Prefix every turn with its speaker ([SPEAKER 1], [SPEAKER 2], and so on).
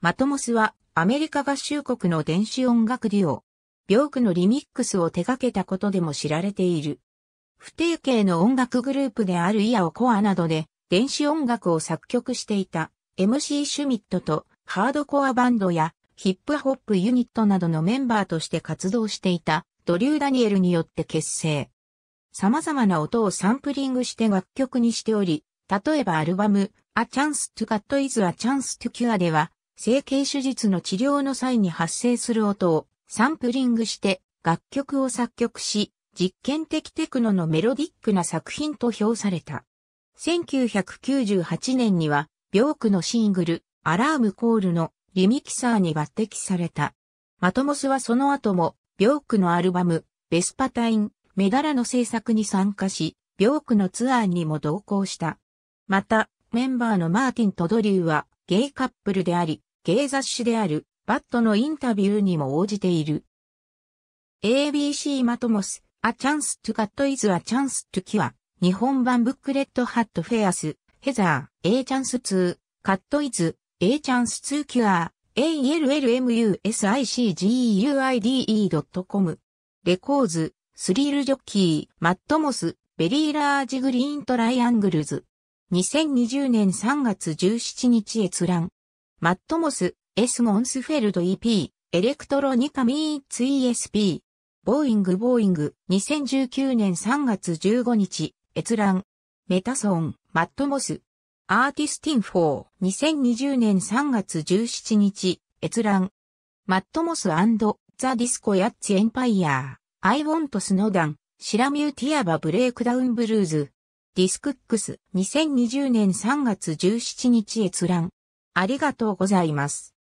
[SPEAKER 1] マトモスはアメリカ合衆国の電子音楽デュオ、病区のリミックスを
[SPEAKER 2] 手掛けたことでも知られている。不定形の音楽グループであるイヤオコアなどで電子音楽を作曲していた MC シュミットとハードコアバンドやヒップホップユニットなどのメンバーとして活動していたドリュー・ダニエルによって結成。様々な音をサンプリングして楽曲にしており、例えばアルバム、A Chance to Cut is a Chance to Cure では、整形手術の治療の際に発生する音をサンプリングして楽曲を作曲し、実験的テクノのメロディックな作品と評された。1998年には、病区のシングル、アラームコールのリミキサーに抜擢された。マトモスはその後も、病区のアルバム、ベスパタイン、メダラの制作に参加し、病区のツアーにも同行した。また、メンバーのマーティンとドリューはゲイカップルであり、芸雑誌であるバットのインタビューにも応じている。ABC マトモス、A Chance to Cut is a Chance to Cure 日本版ブックレットハットフェアス、ヘザー、A Chance to Cut is A Chance to Cure allmusicuide.com レコーズ、スリールジョッキー、マットモス、ベリーラージグリーントライアングルズ。2020年3月17日閲覧。マットモス、エス・モンスフェルド EP、エレクトロニカ・ミーツ ESP。ボーイング・ボーイング、2019年3月15日、閲覧。メタソン、マットモス。アーティスティンフォー、2020年3月17日、閲覧。マットモスザ・ディスコ・ヤッツ・エンパイアー。アイ・ウォント・スノダン、シラミュー・ティアバ・ブレイクダウン・ブルーズ。ディスクックス、
[SPEAKER 1] 2020年3月17日閲覧。ありがとうございます。